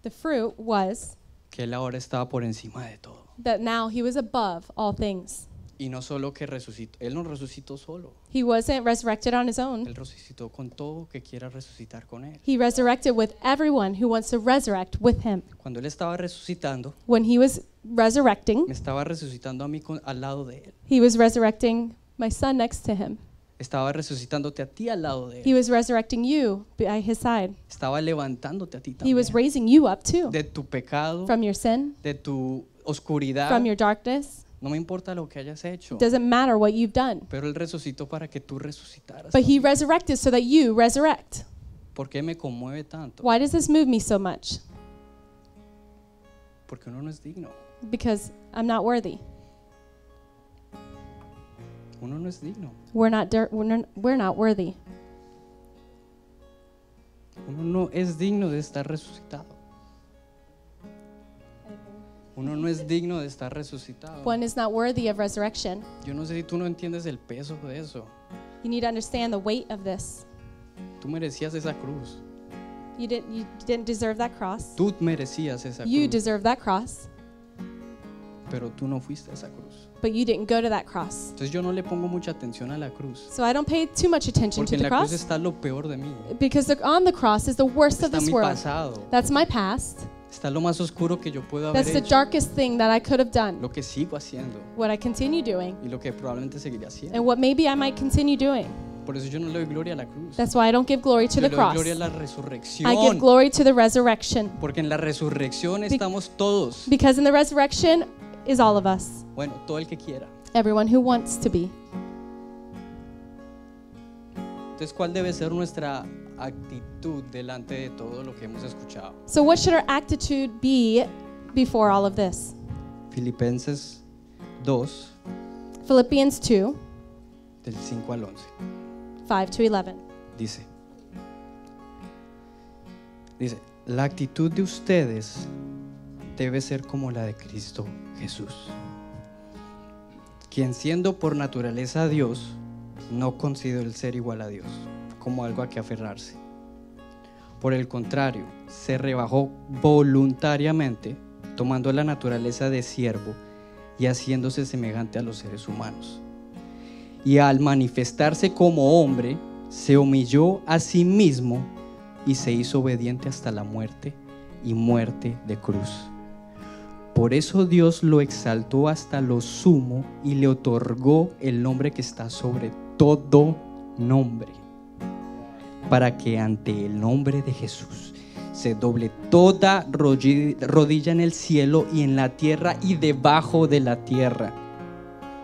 fruit was que él ahora estaba por encima de todo. that now he was above all things. Y no solo que resucitó, Él no resucitó solo. He wasn't resurrected on his own. Él resucitó con todo que quiera resucitar con Él. He resurrected with everyone who wants to resurrect with him. Cuando Él estaba resucitando, When he was resurrecting, me estaba resucitando a mí al lado de Él. he was resurrecting my son next to him. Estaba resucitándote a ti al lado de él. He was resurrecting you by his side. Estaba levantándote a ti también. He was raising you up too De tu pecado, from your sin, de tu oscuridad, from your darkness, no me importa lo que hayas hecho. Doesn't matter what you've done. Pero él resucitó para que tú resucitaras. But he resurrected so that you resurrect. ¿Por qué me conmueve tanto? Why does this move me so much? Porque uno no es digno. Because I'm not worthy. Uno no es digno. We're not we're not worthy. Uno no es digno de estar resucitado. Uno no es digno de estar resucitado. One is not worthy of resurrection. Yo no sé si tú no entiendes el peso de eso. You need to understand the weight of this. Tú merecías esa cruz. You didn't, you didn't deserve that cross. Tú merecías esa cruz. You deserve that cross. Pero tú no fuiste a esa cruz. But you didn't go to that cross. Entonces yo no le pongo mucha atención a la cruz. So I don't pay too much attention Porque to the cross. Porque en la cruz está lo peor de mí. Because on the cross is the worst está of this world. mi world. Pasado. That's my past. Está lo más oscuro que yo puedo haber That's the darkest thing that I could have done, lo que sigo haciendo what I continue doing, y lo que probablemente seguiré haciendo. and what maybe I might continue doing. Por eso yo no le doy gloria a la cruz. That's why I don't give glory to Yo le the doy cross. gloria a la resurrección. I give glory to the resurrection Porque en la resurrección estamos todos. because in the resurrection is all of us, Bueno, todo el que quiera. everyone who wants to be. Entonces, ¿cuál debe ser nuestra actitud delante de todo lo que hemos escuchado? So what should our be before all of this? Filipenses 2 Philippians 2 del 5 al 11. 5 to 11. Dice Dice, la actitud de ustedes debe ser como la de Cristo Jesús, quien siendo por naturaleza Dios, no considera el ser igual a Dios como algo a que aferrarse. Por el contrario, se rebajó voluntariamente, tomando la naturaleza de siervo y haciéndose semejante a los seres humanos. Y al manifestarse como hombre, se humilló a sí mismo y se hizo obediente hasta la muerte y muerte de cruz. Por eso Dios lo exaltó hasta lo sumo y le otorgó el nombre que está sobre todo nombre para que ante el nombre de Jesús se doble toda rodilla en el cielo y en la tierra y debajo de la tierra.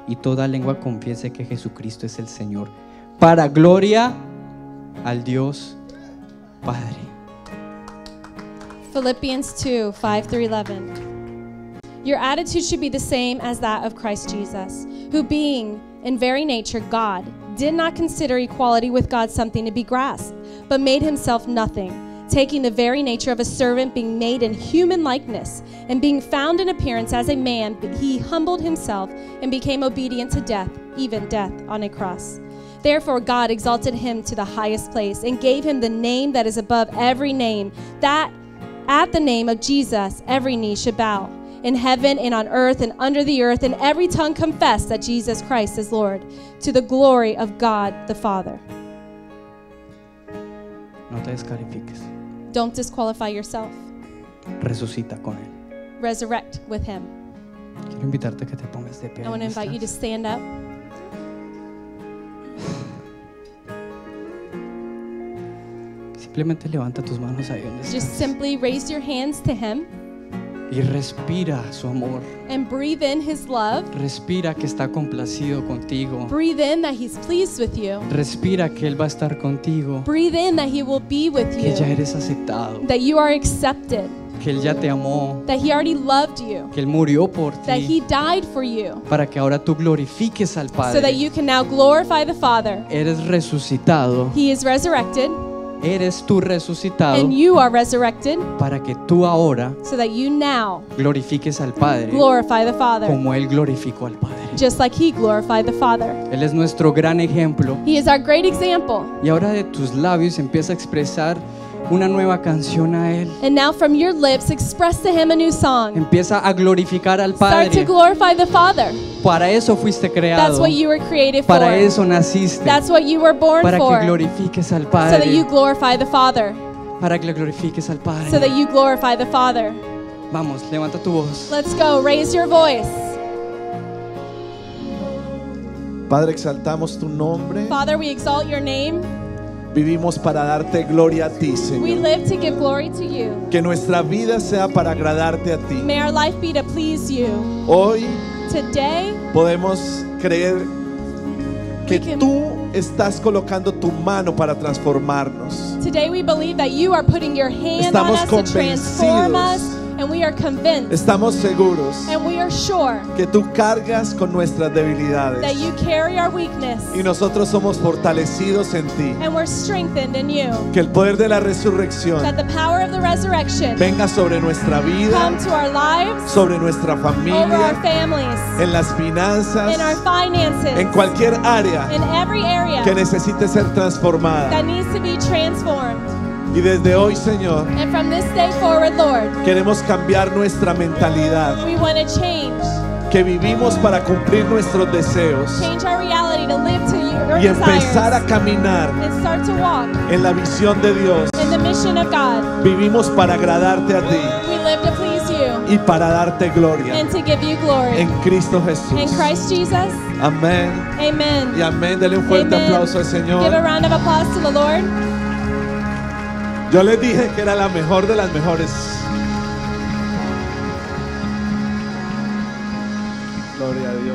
Y toda lengua confiese que Jesucristo es el Señor. Para gloria al Dios Padre. Philippians 2, 5 through 11. Your attitude should be the same as that of Christ Jesus, who being in very nature God, did not consider equality with God something to be grasped, but made himself nothing, taking the very nature of a servant, being made in human likeness, and being found in appearance as a man, he humbled himself and became obedient to death, even death on a cross. Therefore, God exalted him to the highest place and gave him the name that is above every name, that at the name of Jesus every knee should bow in heaven and on earth and under the earth, and every tongue confess that Jesus Christ is Lord, to the glory of God the Father. No te descalifiques. Don't disqualify yourself. Resucita con él. Resurrect with him. Quiero invitarte que te pongas de pie. I want to invite you to stand up. Simplemente levanta tus manos ahí donde Just estás. simply raise your hands to him. Y respira su amor. And breathe in his love. Respira que está complacido contigo. Breathe in that he's pleased with you. Respira que él va a estar contigo. Breathe in that he will be with you. Que ya eres aceptado. That you are accepted. Que él ya te amó. That he already loved you. Que él murió por ti. That he died for you. Para que ahora tú glorifiques al Padre. So that you can now glorify the Father. Eres resucitado. He is resurrected eres tú resucitado para que tú ahora glorifiques al Padre como él glorificó al Padre. Él es nuestro gran ejemplo. Y ahora de tus labios empieza a expresar una nueva canción a Él. And now from your lips, express to him a new song. Empieza a glorificar al Padre. Start to glorify the Father. Para eso fuiste creado. That's what you were created Para for. eso naciste. That's what you were born Para for. que glorifiques al Padre. So that you glorify the Father. Para que glorifiques al Padre. So that you glorify the Father. Vamos, levanta tu voz. Let's go, raise your voice. Padre, exaltamos tu nombre. Father, we exalt your name. Vivimos para darte gloria a ti, Señor. Que nuestra vida sea para agradarte a ti. Hoy podemos creer que tú estás colocando tu mano para transformarnos. Estamos on us to Estamos seguros que tú cargas con nuestras debilidades y nosotros somos fortalecidos en ti. Que el poder de la resurrección venga sobre nuestra vida, sobre nuestra familia, en las finanzas, en cualquier área que necesite ser transformada. Y desde hoy, Señor, queremos cambiar nuestra mentalidad. Que vivimos para cumplir nuestros deseos. y empezar a caminar en la visión de Dios. Vivimos para agradarte a ti. Y para darte gloria. En Cristo Jesús. Amén. Y amén. Dale un fuerte aplauso al Señor. Yo les dije que era la mejor de las mejores. Gloria a Dios.